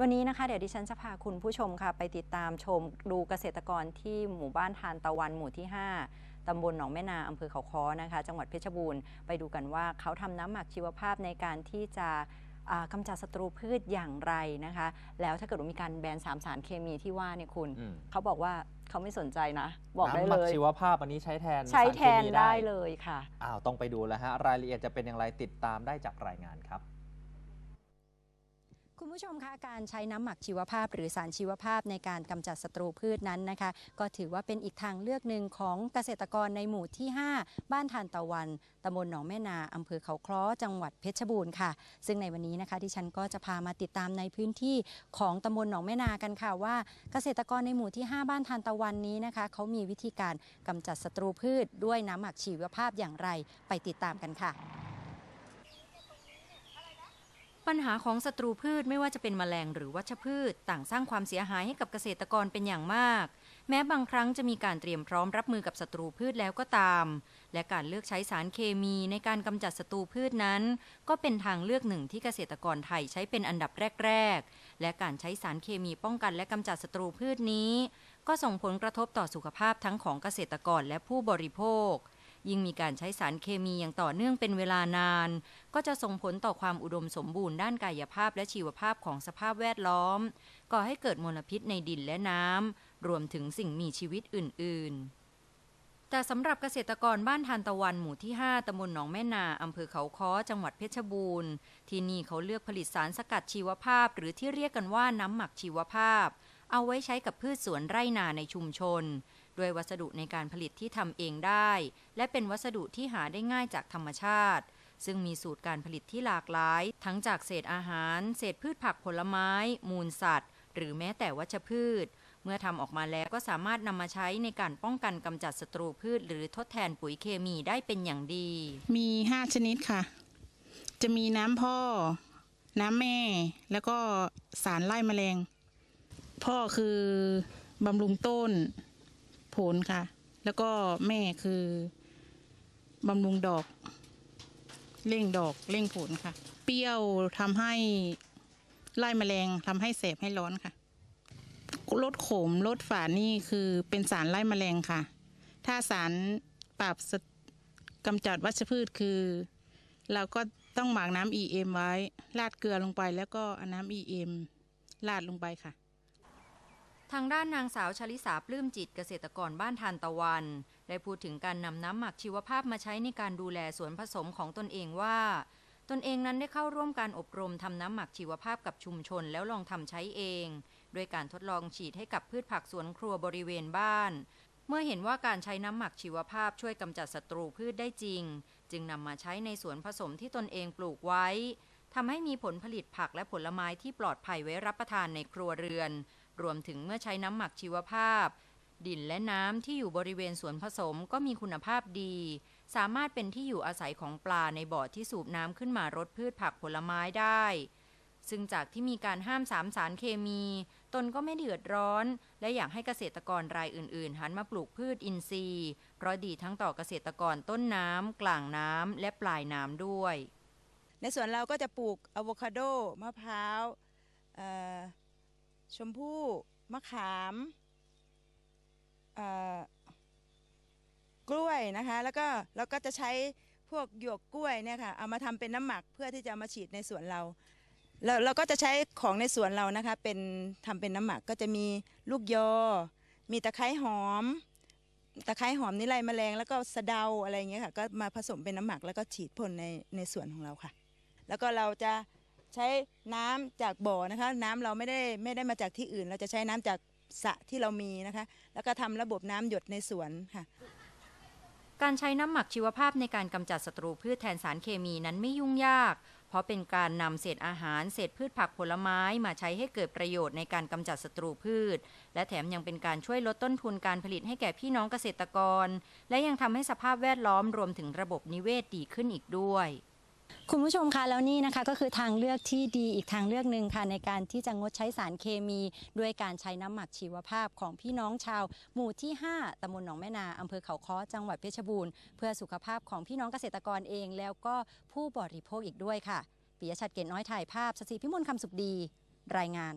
วันนี้นะคะเดี๋ยวดิฉันจะพาคุณผู้ชมค่ะไปติดตามชมดูเกษตรกรที่หมู่บ้านทานตะวันหมู่ที่ 5 ตำบลหนองแม่นาอำเภอเขาค้อนะคะ จังหวัดเพชรบูรณ์ไปดูกันว่าเขาทำน้ำหมักชีวภาพในการที่จะกำจัดศัตรูพืชอย่างไรนะคะ แล้วถ้าเกิดมีการแบนสามสารเคมีที่ว่าเนี่ยคุณ เขาบอกว่าเขาไม่สนใจนะ บอกได้น้ำหมัเลกยชีวภาพอันนี้ใช้แทนใช้แทนได้เลยค่ะอ้าวต้องไปดูแล้วฮะรายละเอียดจะเป็นอย่างไรติดตามได้จากรายงานครับคุณผู้ชมคะการใช้น้ำหมักชีวภาพหรือสารชีวภาพในการกำจัดศัตรูพืชนั้นนะคะ ก็ถือว่าเป็นอีกทางเลือกหนึ่งของเกษตรกรในหมู่ที่ 5 บ้านทานตะวันตำบลหนองแม่นาอำเภอเขาคล้อจังหวัดเพชรบูรณ์ค่ะ ซึ่งในวันนี้นะคะ ที่ฉันก็จะพามาติดตามในพื้นที่ของตำบลหนองแม่นากันค่ะ ว่าเกษตรกรในหมู่ที่5บ้านทานตะวันนี้นะคะเขามีวิธีการกำจัดศัตรูพืช ด้วยน้ำหมักชีวภาพอย่างไรไปติดตามกันค่ะปัญหาของศัตรูพืชไม่ว่าจะเป็นมแมลงหรือวัชพืชต่างสร้างความเสียหายให้กับเกษตรกรเป็นอย่างมาก แม้บางครั้งจะมีการเตรียมพร้อมรับมือกับศัตรูพืชแล้วก็ตาม และการเลือกใช้สารเคมีในการกำจัดศัตรูพืชนั้นก็เป็นทางเลือกหนึ่งที่เกษตรกรไทยใช้เป็นอันดับแรกๆ และการใช้สารเคมีป้องกันและกำจัดศัตรูพืชนี้ก็ส่งผลกระทบต่อสุขภาพทั้งของเกษตรกรและผู้บริโภคยิ่งมีการใช้สารเคมีอย่างต่อเนื่องเป็นเวลานาน ก็จะส่งผลต่อความอุดมสมบูรณ์ด้านกายภาพและชีวภาพของสภาพแวดล้อม ก่อให้เกิดมลพิษในดินและน้ำ รวมถึงสิ่งมีชีวิตอื่นๆ แต่สำหรับเกษตรกรบ้านทานตะวันหมู่ที่ 5ตำบลหนองแม่นาอำเภอเขาค้อ จังหวัดเพชรบูรณ์ ที่นี่เขาเลือกผลิตสารสกัดชีวภาพ หรือที่เรียกกันว่าน้ำหมักชีวภาพ เอาไว้ใช้กับพืชสวนไร่นาในชุมชนด้วยวัสดุในการผลิตที่ทำเองได้ และเป็นวัสดุที่หาได้ง่ายจากธรรมชาติ ซึ่งมีสูตรการผลิตที่หลากหลาย ทั้งจากเศษอาหาร เศษพืชผักผลไม้ มูลสัตว์ หรือแม้แต่วัชพืช เมื่อทำออกมาแล้วก็สามารถนำมาใช้ในการป้องกันกำจัดศัตรูพืชหรือทดแทนปุ๋ยเคมีได้เป็นอย่างดี มี 5 ชนิดค่ะ จะมีน้ำพ่อ น้ำแม่แล้วก็สารไล่แมลง พ่อคือบำรุงต้นผลค่ะ แล้วก็แม่คือบำรุงดอกเร่งดอกเร่งผลค่ะ เปรี้ยวทำให้ไล่แมลงทำให้เสบให้ร้อนค่ะ ลดขมลดฝาดนี่คือเป็นสารไล่แมลงค่ะ ถ้าสารปรับกำจัดวัชพืชคือเราก็ต้องหมักน้ำ EM ไว้ราดเกลือลงไป แล้วก็น้ำ EM ราดลงไปค่ะทางด้านนางสาวชลิสาปลื้มจิตเกษตรกรบ้านทานตะวันได้พูดถึงการนำน้ำหมักชีวภาพมาใช้ในการดูแลสวนผสมของตนเองว่า ตนเองนั้นได้เข้าร่วมการอบรม ทำน้ำหมักชีวภาพกับชุมชนแล้วลองทำใช้เอง โดยการทดลองฉีดให้กับพืชผักสวนครัวบริเวณบ้าน เมื่อเห็นว่าการใช้น้ำหมักชีวภาพช่วยกำจัดศัตรูพืชได้จริง จึงนำมาใช้ในสวนผสมที่ตนเองปลูกไว้ทำให้มีผลผลิตผักและผลไม้ที่ปลอดภัยไว้รับประทานในครัวเรือนรวมถึงเมื่อใช้น้ำหมักชีวภาพ ดินและน้ำที่อยู่บริเวณสวนผสมก็มีคุณภาพดี สามารถเป็นที่อยู่อาศัยของปลาในบ่อที่สูบน้ำขึ้นมารดพืชผักผลไม้ได้ ซึ่งจากที่มีการห้ามสามสารเคมี ตนก็ไม่เดือดร้อน และอยากให้เกษตรกรรายอื่นๆ หันมาปลูกพืชอินทรีย์เพราะดีทั้งต่อเกษตรกรต้นน้ำกลางน้ำและปลายน้ำด้วย ในสวนเราก็จะปลูกอะโวคาโดมะพร้าวชมพู่มะขามกล้วยนะคะ แล้วก็เราก็จะใช้พวกหยวกกล้วยเนี่ยค่ะเอามาทำเป็นน้ำหมักเพื่อที่จะมาฉีดในสวนเราแล้วเราก็จะใช้ของในสวนเรานะคะเป็นทำเป็นน้ำหมักก็จะมีลูกยอ มีตะไคร้หอม ตะไคร้หอมนิไลแมลง แล้วก็สะเดาอะไรเงี้ยค่ะก็มาผสมเป็นน้ำหมักแล้วก็ฉีดพ่นในในสวนของเราค่ะ แล้วก็เราจะใช้น้ำจากบ่อนะคะ น้ำเราไม่ได้ไม่ได้มาจากที่อื่น เราจะใช้น้ำจากสระที่เรามีนะคะ แล้วก็ทำระบบน้ำหยดในสวนค่ะการใช้น้ำหมักชีวภาพในการกำจัดศัตรูพืชแทนสารเคมีนั้นไม่ยุ่งยาก เพราะเป็นการนำเศษอาหารเศษพืชผักผลไม้มาใช้ให้เกิดประโยชน์ในการกำจัดศัตรูพืช และแถมยังเป็นการช่วยลดต้นทุนการผลิตให้แก่พี่น้องเกษตรกร และยังทำให้สภาพแวดล้อมรวมถึงระบบนิเวศดีขึ้นอีกด้วยคุณผู้ชมคะแล้วนี่นะคะก็คือทางเลือกที่ดีอีกทางเลือกหนึ่งค่ะในการที่จะงดใช้สารเคมี ด้วยการใช้น้ำหมักชีวภาพของพี่น้องชาวหมู่ที่ 5ตำบลหนองแม่นาอำเภอเขาค้อจังหวัดเพชรบูรณ์เพื่อสุขภาพของพี่น้องเกษตรกรเอง แล้วก็ผู้บริโภคอีกด้วยค่ะ ปิยชัดเกต น้อย ถ่ายภาพสศิพิมลคำสุขดี รายงาน